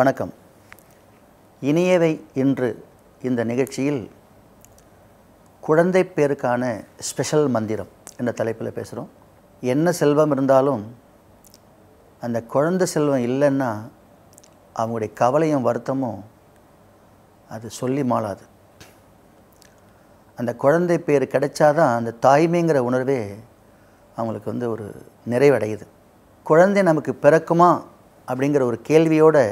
வணக்கம் இனியவை இன்று இந்த நிகழ்ச்சியில் குழந்தை பேருக்கான ஸ்பெஷல் மந்திரம் என்ற தலைப்பில் பேசுகிறோம் என்ன செல்வம் இருந்தாலும் அந்த குழந்தை செல்வம் இல்லைன்னா அவங்களுடைய கவலையும் வருத்தமும் அது சொல்லி மாளாது அந்த குழந்தை பேர் கிடைச்சாதான் அந்த தாய்மைங்கிற உணர்வே அவங்களுக்கு வந்து ஒரு நிறைவடையுது குழந்தை நமக்கு பிறக்குமா அப்படிங்கிற ஒரு கேள்வியோடு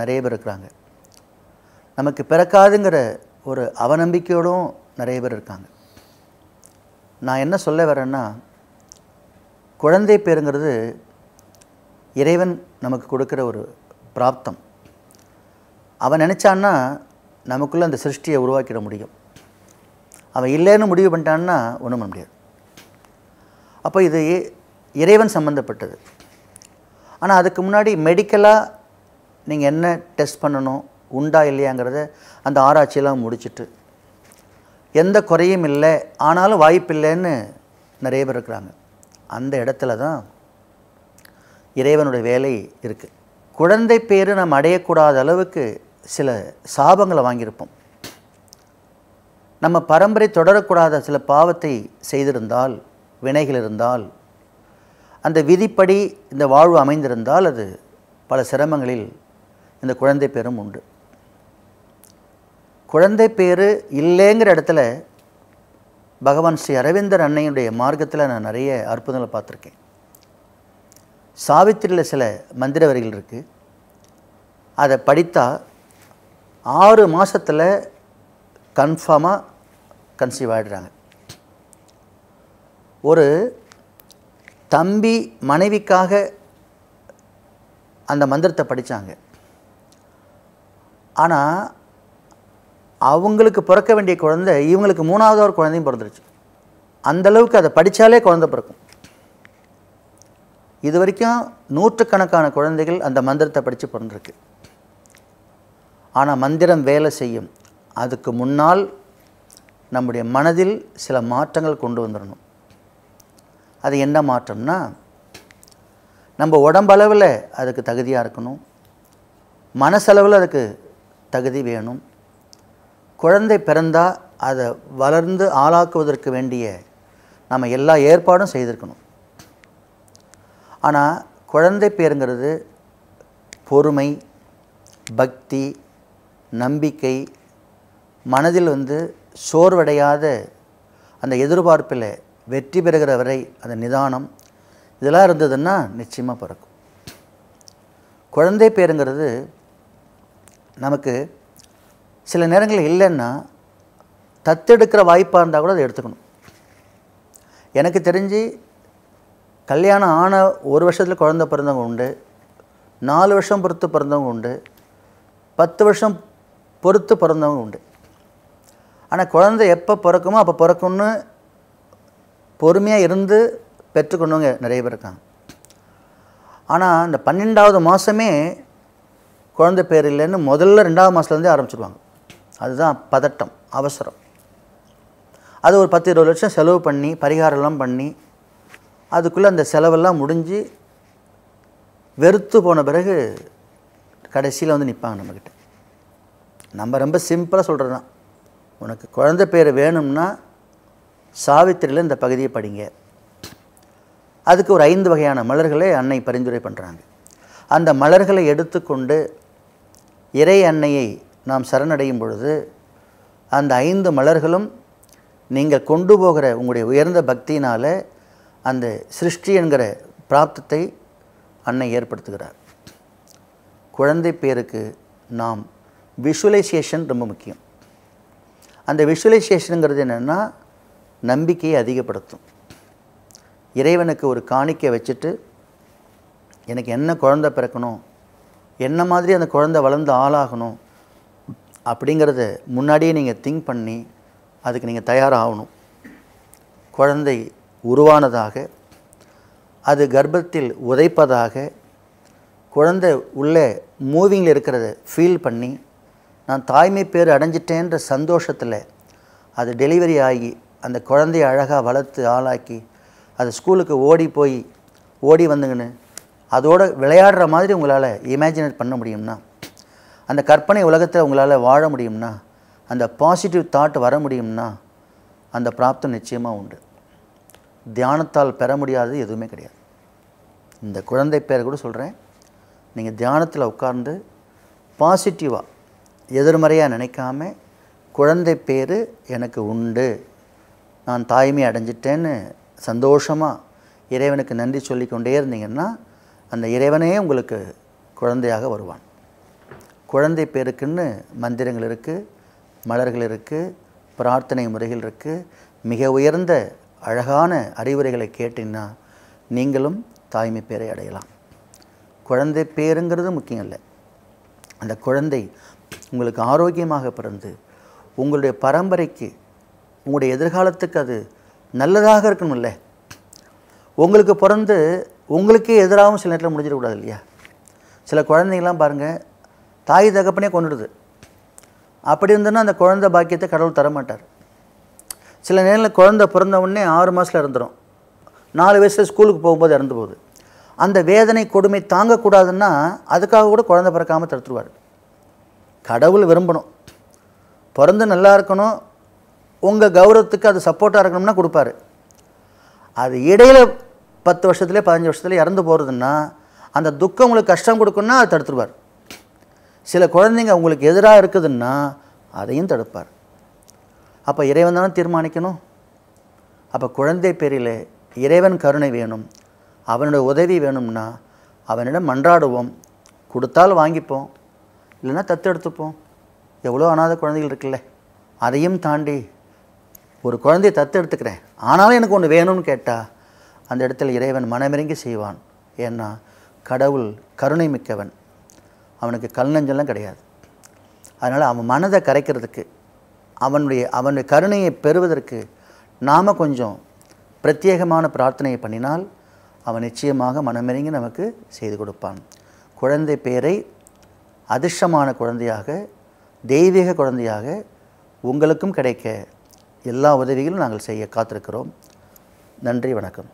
நிறைய பேர் இருக்கிறாங்க நமக்கு பிறக்காதுங்கிற ஒரு அவநம்பிக்கையோடும் நிறைய பேர் இருக்காங்க நான் என்ன சொல்ல வரேன்னா குழந்தை பேருங்கிறது இறைவன் நமக்கு கொடுக்குற ஒரு பிராப்தம் அவன் நினச்சான்னா நமக்குள்ளே அந்த சிருஷ்டியை உருவாக்கிட முடியும் அவன் இல்லைன்னு முடிவு பண்ணிட்டான்னா ஒன்றும் பண்ண முடியாது அப்போ இது இறைவன் சம்மந்தப்பட்டது ஆனால் அதுக்கு முன்னாடி மெடிக்கலாக நீங்கள் என்ன டெஸ்ட் பண்ணணும் உண்டா இல்லையாங்கிறத அந்த ஆராய்ச்சியெல்லாம் முடிச்சுட்டு எந்த குறையும் இல்லை ஆனாலும் வாய்ப்பில்லைன்னு நிறைய பேர் இருக்கிறாங்க அந்த இடத்துல தான் இறைவனுடைய வேலை இருக்குது குழந்தை பேர் நம்ம அடையக்கூடாத அளவுக்கு சில சாபங்களை வாங்கியிருப்போம் நம்ம பரம்பரை தொடரக்கூடாத சில பாவத்தை செய்திருந்தால் வினைகள் இருந்தால் அந்த விதிப்படி இந்த வாழ்வு அமைந்திருந்தால் அது பல சிரமங்களில் இந்த குழந்தை பேரும் உண்டு குழந்தை பேர் இல்லைங்கிற இடத்துல பகவான் ஸ்ரீ அரவிந்தர் அன்னையுடைய மார்க்கத்தில் நான் நிறைய அற்புதங்களை பார்த்துருக்கேன் சாவித்திரியில் சில மந்திர வரிகள் இருக்குது அதை படித்தா ஆறு மாதத்தில் கன்ஃபார்மாக கன்சீவ் ஆகிடுறாங்க ஒரு தம்பி மனைவிக்காக அந்த மந்திரத்தை படித்தாங்க ஆனால் அவங்களுக்கு பிறக்க வேண்டிய குழந்தை இவங்களுக்கு மூணாவது ஒரு குழந்தையும் பிறந்துருச்சு அந்தளவுக்கு அதை படித்தாலே குழந்தை பிறக்கும் இது வரைக்கும் நூற்றுக்கணக்கான குழந்தைகள் அந்த மந்திரத்தை படித்து பிறந்திருக்கு ஆனால் மந்திரம் வேலை செய்யும் அதுக்கு முன்னால் நம்முடைய மனதில் சில மாற்றங்கள் கொண்டு வந்துடணும் அது என்ன மாற்றம்னா நம்ம உடம்பளவில் அதுக்கு தகுதியாக இருக்கணும் மனசளவில் அதுக்கு தகுதி வேணும் குழந்தை பிறந்தால் அதை வளர்ந்து ஆளாக்குவதற்கு வேண்டிய நம்ம எல்லா ஏற்பாடும் செய்திருக்கணும் ஆனால் குழந்தை பேருங்கிறது பொறுமை பக்தி நம்பிக்கை மனதில் வந்து சோர்வடையாத அந்த எதிர்பார்ப்பில் வெற்றி பெறுகிற வரை அந்த நிதானம் இதெல்லாம் இருந்ததுன்னா நிச்சயமாக பிறக்கும் குழந்தை பேருங்கிறது நமக்கு சில நேரங்கள் இல்லைன்னா தத்தெடுக்கிற வாய்ப்பாக இருந்தால் கூட அதை எடுத்துக்கணும் எனக்கு தெரிஞ்சு கல்யாணம் ஆன ஒரு வருஷத்தில் குழந்த பிறந்தவங்க உண்டு நாலு வருஷம் பொறுத்து பிறந்தவங்க உண்டு பத்து வருஷம் பொறுத்து பிறந்தவங்க உண்டு ஆனால் குழந்தை எப்போ பிறக்குமோ அப்போ பிறக்கும்னு பொறுமையாக இருந்து பெற்றுக்கொண்டவங்க நிறைய பேர் இருக்காங்க ஆனால் இந்த பன்னெண்டாவது மாதமே குழந்தை பேர் இல்லைன்னு முதல்ல ரெண்டாவது மாதத்துலேருந்தே ஆரம்பிச்சிடுவாங்க அதுதான் பதட்டம் அவசரம் அது ஒரு பத்து இருபது லட்சம் செலவு பண்ணி பரிகாரம்லாம் பண்ணி அதுக்குள்ளே அந்த செலவெல்லாம் முடிஞ்சு வெறுத்து போன பிறகு கடைசியில் வந்து நிற்பாங்க நம்மக்கிட்ட நம்ம ரொம்ப சிம்பிளாக சொல்கிறது தான் உனக்கு குழந்த பேர் வேணும்னா சாவித்திரியில் இந்த பகுதியை படிங்க அதுக்கு ஒரு ஐந்து வகையான மலர்களை அன்னை பரிந்துரை பண்ணுறாங்க அந்த மலர்களை எடுத்துக்கொண்டு இறை அன்னையை நாம் சரணடையும் பொழுது அந்த ஐந்து மலர்களும் நீங்கள் கொண்டு போகிற உங்களுடைய உயர்ந்த பக்தியினால் அந்த சிருஷ்டி என்கிற பிராப்தத்தை அன்னை ஏற்படுத்துகிறார் குழந்தை பேருக்கு நாம் விஷுவலைசேஷன் ரொம்ப முக்கியம் அந்த விஷுவலைசேஷனுங்கிறது என்னென்னா நம்பிக்கையை அதிகப்படுத்தும் இறைவனுக்கு ஒரு காணிக்கை வச்சுட்டு எனக்கு என்ன குழந்த பிறக்கணும் என்ன மாதிரி அந்த குழந்தை வளர்ந்து ஆளாகணும் அப்படிங்கிறத முன்னாடியே நீங்கள் திங்க் பண்ணி அதுக்கு நீங்கள் தயாராகணும் குழந்தை உருவானதாக அது கர்ப்பத்தில் உதைப்பதாக குழந்தை உள்ளே மூவிங்கில் இருக்கிறத ஃபீல் பண்ணி நான் தாய்மை பேர் அடைஞ்சிட்டேன்ற சந்தோஷத்தில் அது டெலிவரி ஆகி அந்த குழந்தையை அழகாக வளர்த்து ஆளாக்கி அது ஸ்கூலுக்கு ஓடி போய் ஓடி வந்துங்கன்னு அதோட விளையாடுற மாதிரி உங்களால் இமேஜினேட் பண்ண முடியும்னா அந்த கற்பனை உலகத்தில் உங்களால் வாழ முடியும்னா அந்த பாசிட்டிவ் தாட் வர முடியும்னா அந்த பிராப்தம் நிச்சயமாக உண்டு தியானத்தால் பெற முடியாதது எதுவுமே கிடையாது இந்த குழந்தை பேர் கூட சொல்கிறேன் நீங்கள் தியானத்தில் உட்கார்ந்து பாசிட்டிவாக எதிர்மறையாக நினைக்காம குழந்தை பேர் எனக்கு உண்டு நான் தாய்மை அடைஞ்சிட்டேன்னு சந்தோஷமாக இறைவனுக்கு நன்றி சொல்லிக்கொண்டே இருந்தீங்கன்னா அந்த இறைவனே உங்களுக்கு குழந்தையாக வருவான் குழந்தை பேருக்குன்னு மந்திரங்கள் இருக்குது மலர்கள் இருக்குது பிரார்த்தனை முறைகள் இருக்குது மிக உயர்ந்த அழகான அறிவுரைகளை கேட்டிங்கன்னா நீங்களும் தாய்மை பேரை அடையலாம் குழந்தை பேருங்கிறது முக்கியம் இல்லை அந்த குழந்தை உங்களுக்கு ஆரோக்கியமாக பிறந்து உங்களுடைய பரம்பரைக்கு உங்களுடைய எதிர்காலத்துக்கு அது நல்லதாக இருக்கணும்ல உங்களுக்கு பிறந்து உங்களுக்கே எதிராகவும் சில நேரத்தில் முடிஞ்சிடக்கூடாது இல்லையா சில குழந்தைங்களாம் பாருங்கள் தாய் தகப்பனே கொண்டுடுது அப்படி இருந்தோன்னா அந்த குழந்த பாக்கியத்தை கடவுள் தரமாட்டார் சில நேரில் குழந்த பிறந்த உடனே ஆறு மாதத்தில் இறந்துடும் நாலு வயசில் ஸ்கூலுக்கு போகும்போது இறந்து போகுது அந்த வேதனை கொடுமை தாங்கக்கூடாதுன்னா அதுக்காக கூட குழந்த பிறக்காமல் தடுத்துருவார் கடவுள் விரும்பணும் பிறந்து நல்லா இருக்கணும் உங்கள் கௌரவத்துக்கு அது சப்போர்ட்டாக இருக்கணும்னா கொடுப்பாரு அது இடையில் பத்து வருஷத்துலேயே பதினஞ்சு வருஷத்துலேயே இறந்து போகிறதுன்னா அந்த துக்கம் உங்களுக்கு கஷ்டம் கொடுக்குன்னா அதை தடுத்துருவார் சில குழந்தைங்க உங்களுக்கு எதிராக இருக்குதுன்னா அதையும் தடுப்பார் அப்போ இறைவன் தானே தீர்மானிக்கணும் அப்போ குழந்தை பேரில் இறைவன் கருணை வேணும் அவனுடைய உதவி வேணும்னா அவனிடம் மன்றாடுவோம் கொடுத்தால் வாங்கிப்போம் இல்லைன்னா தத்து எடுத்துப்போம் எவ்வளோ அனாத குழந்தைகள் இருக்குல்ல அதையும் தாண்டி ஒரு குழந்தைய எடுத்துக்கிறேன் ஆனாலும் எனக்கு ஒன்று வேணும்னு கேட்டால் அந்த இடத்தில் இறைவன் மனமிறங்கி செய்வான் ஏன்னா கடவுள் கருணை மிக்கவன் அவனுக்கு கல் நஞ்செல்லாம் கிடையாது அதனால் அவன் மனதை கரைக்கிறதுக்கு அவனுடைய அவனுடைய கருணையை பெறுவதற்கு நாம் கொஞ்சம் பிரத்யேகமான பிரார்த்தனையை பண்ணினால் அவன் நிச்சயமாக மனமிறங்கி நமக்கு செய்து கொடுப்பான் குழந்தை பேரை அதிர்ஷ்டமான குழந்தையாக தெய்வீக குழந்தையாக உங்களுக்கும் கிடைக்க எல்லா உதவிகளும் நாங்கள் செய்ய காத்திருக்கிறோம் நன்றி வணக்கம்